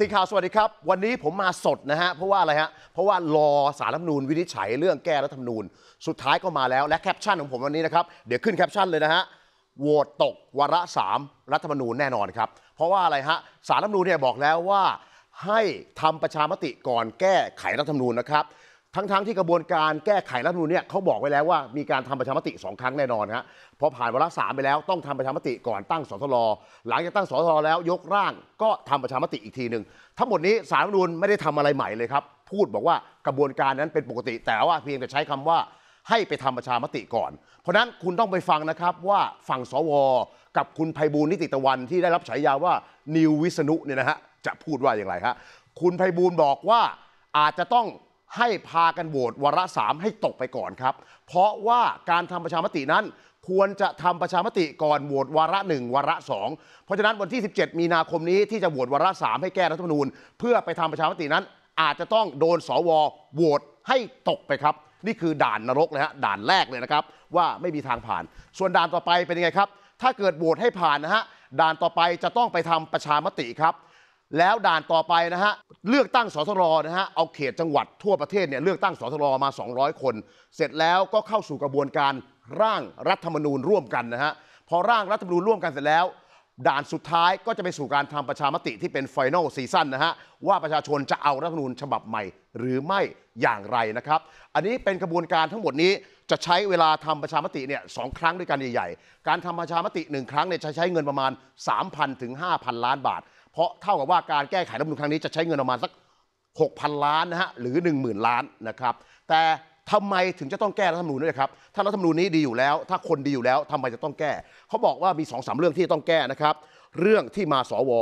ติข่าวสวัสดีครับวันนี้ผมมาสดนะฮะเพราะว่าอะไรฮะเพราะว่ารอสารรัฐมนูลวินิจฉัยเรื่องแก้รัฐธรรมนูญ สุดท้ายก็มาแล้วและแคปชั่นของผมวันนี้นะครับ เดี๋ยวขึ้นแคปชั่นเลยนะฮะโหวตตกวาระสามรัฐธรรมนูญแน่นอนครับเพราะว่าอะไรฮะสารรัฐมนูลเนี่ยบอกแล้วว่า ให้ทำประชามติก่อนแก้ไขรัฐธรรมนูญนะครับทั้งๆทที่กระบวนการแก้ไขรัฐมนูนเนี่ยเขาบอกไว้แล้วว่ามีการทำประชามติสองครั้งแน่นอนฮะพอผ่านวาระสามไปแล้วต้องทำประชามติก่อน ตั้งสทลหลังจากตั้งสทลแล้ว ยกร่างก็ทำประชามติอีกทีหนึ่งทั้งหมดนี้สารรัฐมนูนไม่ได้ทำอะไรใหม่เลยครับ พูดบอกว่ากระบวนการนั้นเป็นปกติแต่ว่า เพียงแต่ใช้คำว่าให้ไปทำประชามติก่อน เพราะนั้นคุณต้องไปฟังนะครับว่าฝั่งสวกับคุณไพบูลนิติตะวันที่ได้รับฉายาว่านิววิษณุเนี่ยนะฮะจะพูดว่าอย่างไรับคุณไพบูลบอกว่าอาจจะต้องให้พากันโหวตวาระสามให้ตกไปก่อนครับเพราะว่าการทำประชามตินั้น ควรจะทำประชามติก่อนโหวตวาระหนึ่งวาระสองเพราะฉะนั้นวันที่ 17 มีนาคมนี้ที่จะโหวตวาระสามให้แก้รัฐธรรมนูญเพื่อไปทำประชามตินั้น อาจจะต้องโดนสวโหวตให้ตกไปครับ นี่คือด่านนรกเลยฮะด่านแรกเลยนะครับ ว่าไม่มีทางผ่าน ส่วนด่านต่อไปเป็นยังไงครับ ถ้าเกิดโหวตให้ผ่านนะฮะด่านต่อไปจะต้องไปทำประชามติครับแล้วด่านต่อไปนะฮะเลือกตั้งสสรนะฮะเอาเขตจังหวัดทั่วประเทศเนี่ยเลือกตั้งสสรมา 200 คน เสร็จแล้วก็เข้าสู่กระบวนการร่างรัฐธรรมนูญร่วมกันนะฮะพอร่างรัฐธรรมนูญร่วมกันเสร็จแล้วด่านสุดท้ายก็จะไปสู่การทำประชามติที่เป็นไฟแนลซีซั่นนะฮะว่าประชาชนจะเอารัฐธรรมนูญฉบับใหม่หรือไม่อย่างไรนะครับอันนี้เป็นกระบวนการทั้งหมดนี้จะใช้เวลาทำประชามติเนี่ยสองครั้งด้วยกันใหญ่ๆการทำประชามติ 1 ครั้งเนี่ยจะใช้เงินประมาณ 3,000ถึง5,000 ล้านบาทเพราะ เท่ากับว่าการแก้ไขรัฐมนุนครั้งนี้จะใช้เงินประมาณสัก 6,000 ล้านนะฮะหรือ 10,000 ล้านนะครับ แต่ทำไมถึงจะต้องแก้รัฐธรรมนูญด้วยครับ ถ้ารัฐธรรมนูญนี้ดีอยู่แล้ว ถ้าคนดีอยู่แล้วทำไมจะต้องแก้เขาบอกว่ามี2อสเรื่องที่ต้องแก้นะครับเรื่องที่มาสว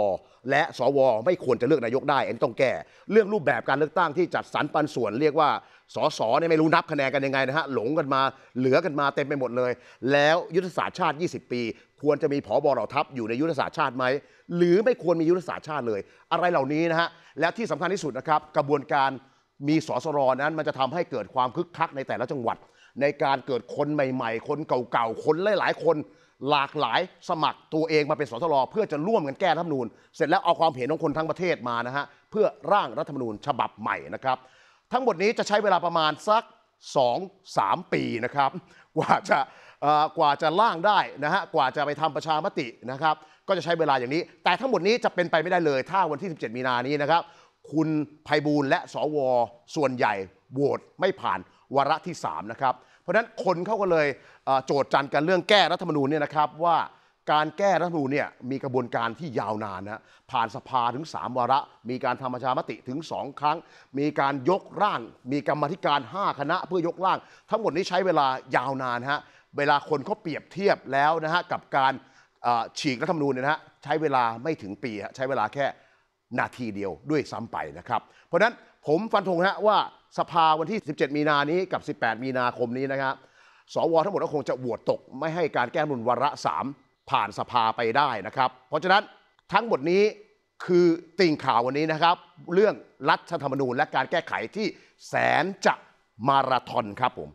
และสวไม่ควรจะเลือกนายกได้ อันนี้ต้องแก้เรื่องรูปแบบการเลือกตั้งที่จัดสรรปันส่วน เรียกว่าสอสเนี่ยไม่รู้นับคะแนนกันยังไงนะฮะหลงกันมาเหลือกันมาเต็มไปหมดเลย แล้วยุทธศาสตร์ชาติ 20 ปี ควรจะมีผอบอเหล่าทัพอยู่ในยุทธศาสตร์ชาติไหม หรือไม่ควรมียุทธศาสตร์ชาติเลย อะไรเหล่านี้นะฮะและที่สำคัญที่สุดนะครับ กระบวนการมีสสรนั้นมันจะทำให้เกิดความคึกคักในแต่ละจังหวัด ในการเกิดคนใหม่ๆคนเก่าๆคนหลาย ๆ คนหลากหลายสมัครตัวเองมาเป็นสทรเพื่อจะร่วมกันแก้รัฐธรรมนูญเสร็จแล้วเอาความเห็นของคนทั้งประเทศมานะฮะเพื่อร่างรัฐธรรมนูญฉบับใหม่นะครับ ทั้งหมดนี้จะใช้เวลาประมาณสัก2-3 ปีนะครับกว่าจะกว่าจะร่างได้นะฮะกว่าจะไปทำประชามตินะครับ ก็จะใช้เวลาอย่างนี้ แต่ทั้งหมดนี้จะเป็นไปไม่ได้เลย ถ้าวันที่ 17 มีนานี้นะครับ คุณภัยบูลและสวส่วนใหญ่โหวตไม่ผ่านวาระที่ 3 นะครับราะฉะนั้นคนเขาก็เลยโจทย์จันกันเรื่องแก้รัฐธรรมนูญเนี่ยนะครับ ว่าการแก้รัฐธรรมนูญเนี่ยมีกระบวนการที่ยาวนานนะผ่านสภาถึง 3 วาระ มีการทำประชามติถึง2ครั้ง มีการยกร่าง มีกรรมธิการ 5 คณะเพื่อยกร่าง ทั้งหมดนี้ใช้เวลายาวนานฮะเวลาคนเขาเปรียบเทียบแล้วนะฮะกับการฉีกรัฐธรรมนูญเนี่ยนะฮะใช้เวลาไม่ถึงปีใช้เวลาแค่นาทีเดียวด้วยซ้ำไปนะครับ เพราะนั้นผมฟันธงฮะว่าสภาวันที่ 17 มีนานี้กับ 18 มีนาคมนี้นะครับ สวทั้งหมดก็คงจะบวชตก ไม่ให้การแก้มนุนวาระ 3 ผ่านสภาไปได้นะครับเพราะฉะนั้นทั้งหมดนี้คือติ่งข่าววันนี้นะครับเรื่องรัฐธรรมนูญและการแก้ไขที่แสนจะมาราธอนครับผม